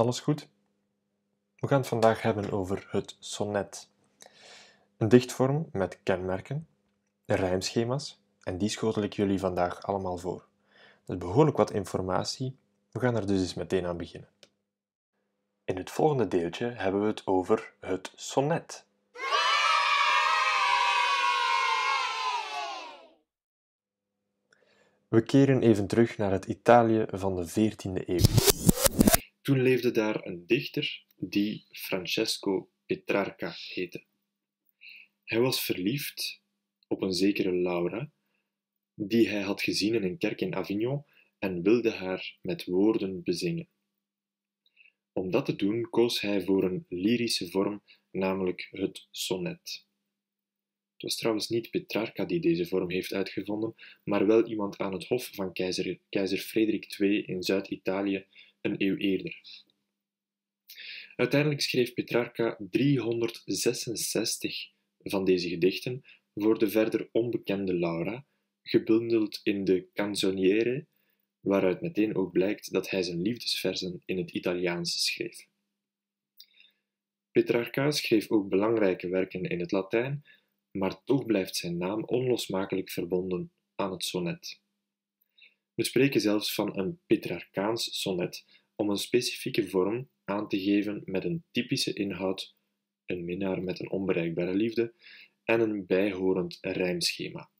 alles goed? We gaan het vandaag hebben over het sonnet. Een dichtvorm met kenmerken, rijmschema's, en die schotel ik jullie vandaag allemaal voor. Dat is behoorlijk wat informatie, we gaan er dus eens meteen aan beginnen. In het volgende deeltje hebben we het over het sonnet. We keren even terug naar het Italië van de 14e eeuw. Toen leefde daar een dichter die Francesco Petrarca heette. Hij was verliefd op een zekere Laura, die hij had gezien in een kerk in Avignon en wilde haar met woorden bezingen. Om dat te doen koos hij voor een lyrische vorm, namelijk het sonnet. Het was trouwens niet Petrarca die deze vorm heeft uitgevonden, maar wel iemand aan het hof van keizer, keizer Frederik II in Zuid-Italië een eeuw eerder. Uiteindelijk schreef Petrarca 366 van deze gedichten voor de verder onbekende Laura, gebundeld in de Canzoniere, waaruit meteen ook blijkt dat hij zijn liefdesversen in het Italiaans schreef. Petrarca schreef ook belangrijke werken in het Latijn, maar toch blijft zijn naam onlosmakelijk verbonden aan het sonnet. We spreken zelfs van een Petrarcaans sonnet, om een specifieke vorm aan te geven met een typische inhoud, een minnaar met een onbereikbare liefde en een bijhorend rijmschema.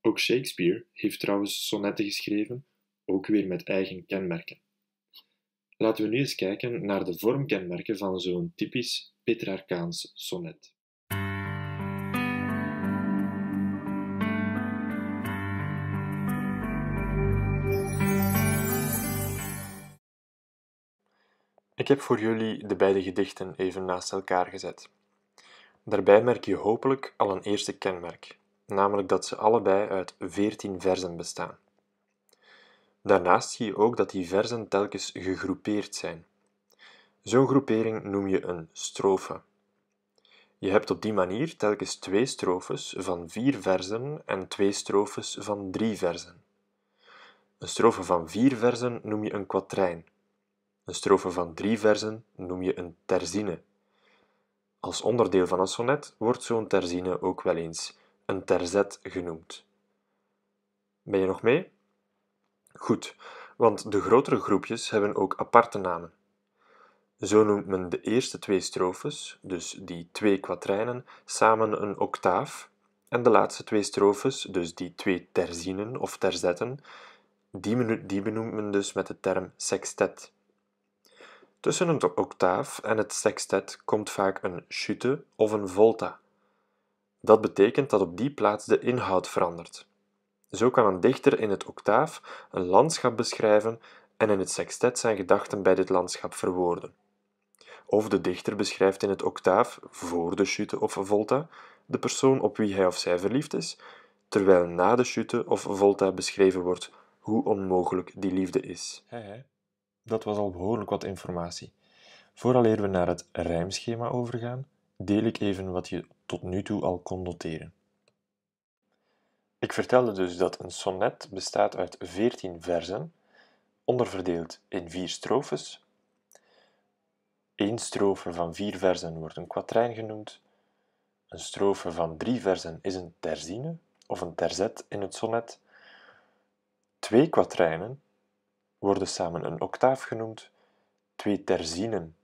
Ook Shakespeare heeft trouwens sonnetten geschreven, ook weer met eigen kenmerken. Laten we nu eens kijken naar de vormkenmerken van zo'n typisch Petrarcaans sonnet. Ik heb voor jullie de beide gedichten even naast elkaar gezet. Daarbij merk je hopelijk al een eerste kenmerk, namelijk dat ze allebei uit veertien versen bestaan. Daarnaast zie je ook dat die versen telkens gegroepeerd zijn. Zo'n groepering noem je een strofe. Je hebt op die manier telkens twee strofes van vier versen en twee strofes van drie versen. Een strofe van vier versen noem je een kwatrijn een strofe van drie versen noem je een terzine. Als onderdeel van een sonnet wordt zo'n terzine ook wel eens een terzet genoemd. Ben je nog mee? Goed, want de grotere groepjes hebben ook aparte namen. Zo noemt men de eerste twee strofes, dus die twee kwatrijnen, samen een octaaf, en de laatste twee strofes, dus die twee terzinen of terzetten, die, die benoemt men dus met de term sextet. Tussen een octaaf en het sextet komt vaak een chute of een volta. Dat betekent dat op die plaats de inhoud verandert. Zo kan een dichter in het octaaf een landschap beschrijven en in het sextet zijn gedachten bij dit landschap verwoorden. Of de dichter beschrijft in het octaaf, voor de chute of volta, de persoon op wie hij of zij verliefd is, terwijl na de chute of volta beschreven wordt hoe onmogelijk die liefde is dat was al behoorlijk wat informatie. Vooraleer we naar het rijmschema overgaan, deel ik even wat je tot nu toe al kon noteren. Ik vertelde dus dat een sonnet bestaat uit 14 versen, onderverdeeld in vier strofes. Eén strofe van vier versen wordt een kwatrijn genoemd. Een strofe van drie versen is een terzine of een terzet in het sonnet. Twee kwatrijnen worden samen een octaaf genoemd. Twee terzinen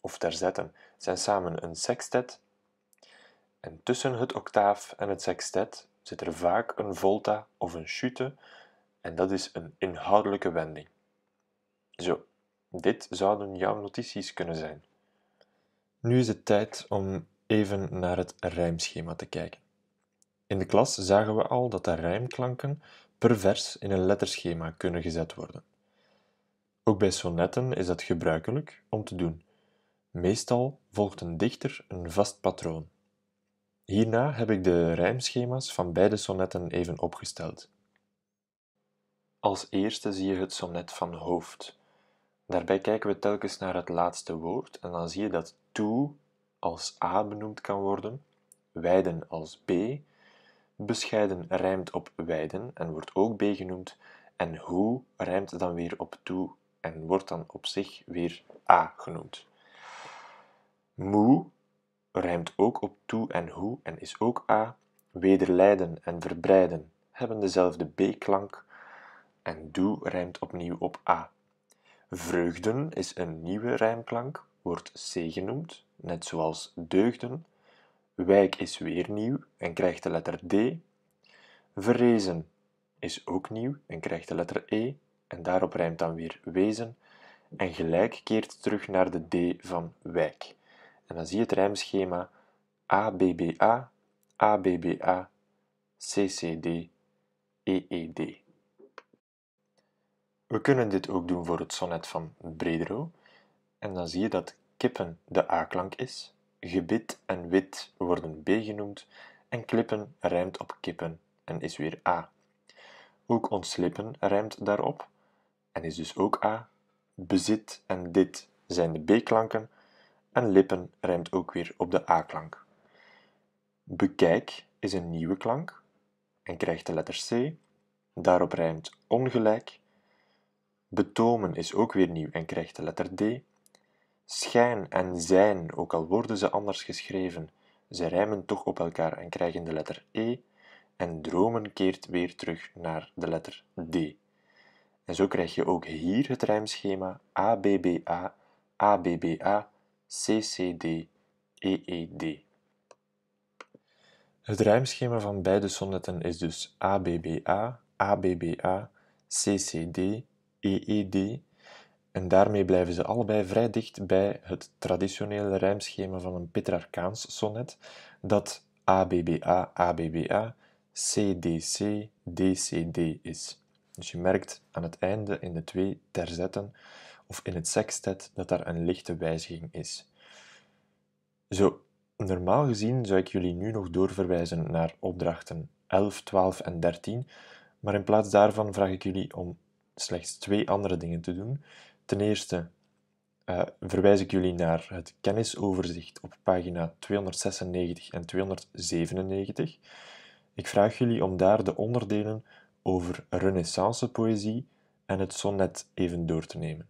of terzetten zijn samen een sextet. En tussen het octaaf en het sextet zit er vaak een volta of een chute, en dat is een inhoudelijke wending. Zo, dit zouden jouw notities kunnen zijn. Nu is het tijd om even naar het rijmschema te kijken. In de klas zagen we al dat de rijmklanken per vers in een letterschema kunnen gezet worden. Ook bij sonetten is dat gebruikelijk om te doen, meestal volgt een dichter een vast patroon. Hierna heb ik de rijmschema's van beide sonetten even opgesteld. Als eerste zie je het sonnet van hoofd. Daarbij kijken we telkens naar het laatste woord en dan zie je dat toe als a benoemd kan worden, wijden als b, bescheiden rijmt op wijden en wordt ook b genoemd en hoe rijmt dan weer op toe en wordt dan op zich weer a genoemd. Moe rijmt ook op toe en hoe en is ook a. Wederlijden en verbreiden hebben dezelfde b-klank en doe rijmt opnieuw op a. Vreugden is een nieuwe rijmklank, wordt c genoemd, net zoals deugden. Wijk is weer nieuw en krijgt de letter d. Verrezen is ook nieuw en krijgt de letter e en daarop rijmt dan weer wezen, en gelijk keert terug naar de D van wijk. En dan zie je het rijmschema ABBA, ABBA, CCD, EED. We kunnen dit ook doen voor het sonnet van Bredero. En dan zie je dat kippen de A-klank is, gebit en wit worden B genoemd en klippen rijmt op kippen en is weer A. Ook ontslippen rijmt daarop en is dus ook a. Bezit en dit zijn de b-klanken en lippen rijmt ook weer op de a-klank. Bekijk is een nieuwe klank en krijgt de letter c. Daarop rijmt ongelijk. Betomen is ook weer nieuw en krijgt de letter d. Schijn en zijn, ook al worden ze anders geschreven, ze rijmen toch op elkaar en krijgen de letter e. En dromen keert weer terug naar de letter d. En zo krijg je ook hier het rijmschema ABBA, ABBA, CCD, EED. Het rijmschema van beide sonnetten is dus ABBA, ABBA, CCD, EED en daarmee blijven ze allebei vrij dicht bij het traditionele rijmschema van een Petrarcaans sonnet dat ABBA, ABBA, CDC, DCD is. Dus je merkt aan het einde in de twee terzetten of in het sextet dat daar een lichte wijziging is. Zo, normaal gezien zou ik jullie nu nog doorverwijzen naar opdrachten 11, 12 en 13, maar in plaats daarvan vraag ik jullie om slechts twee andere dingen te doen. Ten eerste uh, verwijs ik jullie naar het kennisoverzicht op pagina 296 en 297. Ik vraag jullie om daar de onderdelen over renaissance-poëzie en het sonnet even door te nemen.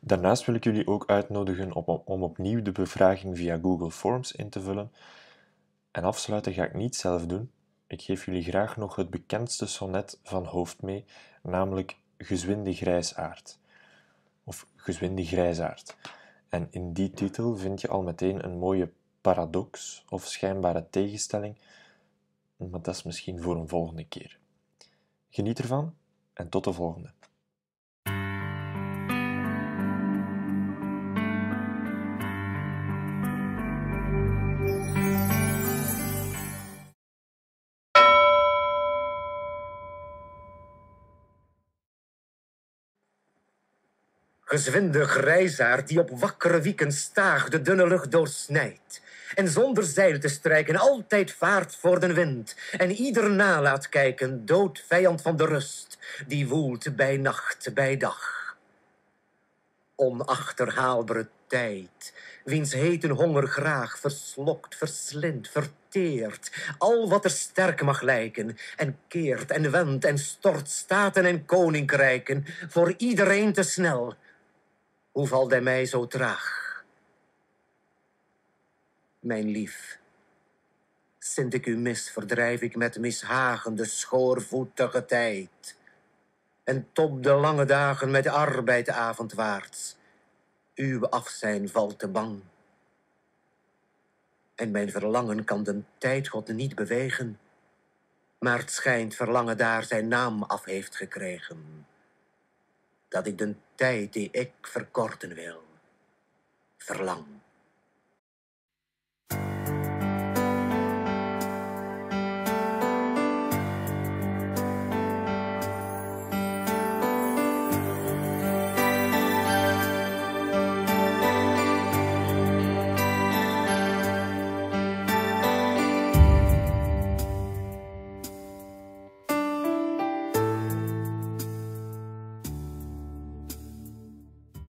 Daarnaast wil ik jullie ook uitnodigen om opnieuw de bevraging via Google Forms in te vullen. En afsluiten ga ik niet zelf doen. Ik geef jullie graag nog het bekendste sonnet van hoofd mee, namelijk Gezwinde Grijsaard. Of Gezwinde Grijsaard. En in die titel vind je al meteen een mooie paradox of schijnbare tegenstelling maar dat is misschien voor een volgende keer. Geniet ervan en tot de volgende. Gezwinde grijzaard die op wakkere wieken staag de dunne lucht doorsnijdt. En zonder zeil te strijken altijd vaart voor de wind. En ieder nalaat kijken, dood vijand van de rust, die woelt bij nacht, bij dag. Onachterhaalbare tijd, wiens heten honger graag verslokt, verslindt, verteert. Al wat er sterk mag lijken, en keert en wendt en stort staten en koninkrijken, voor iedereen te snel hoe valt hij mij zo traag? Mijn lief, sinds ik u mis, verdrijf ik met mishagende, de schoorvoetige tijd en top de lange dagen met arbeid avondwaarts. Uw afzijn valt te bang. En mijn verlangen kan de tijdgod niet bewegen, maar het schijnt verlangen daar zijn naam af heeft gekregen dat ik de tijd die ik verkorten wil, verlang.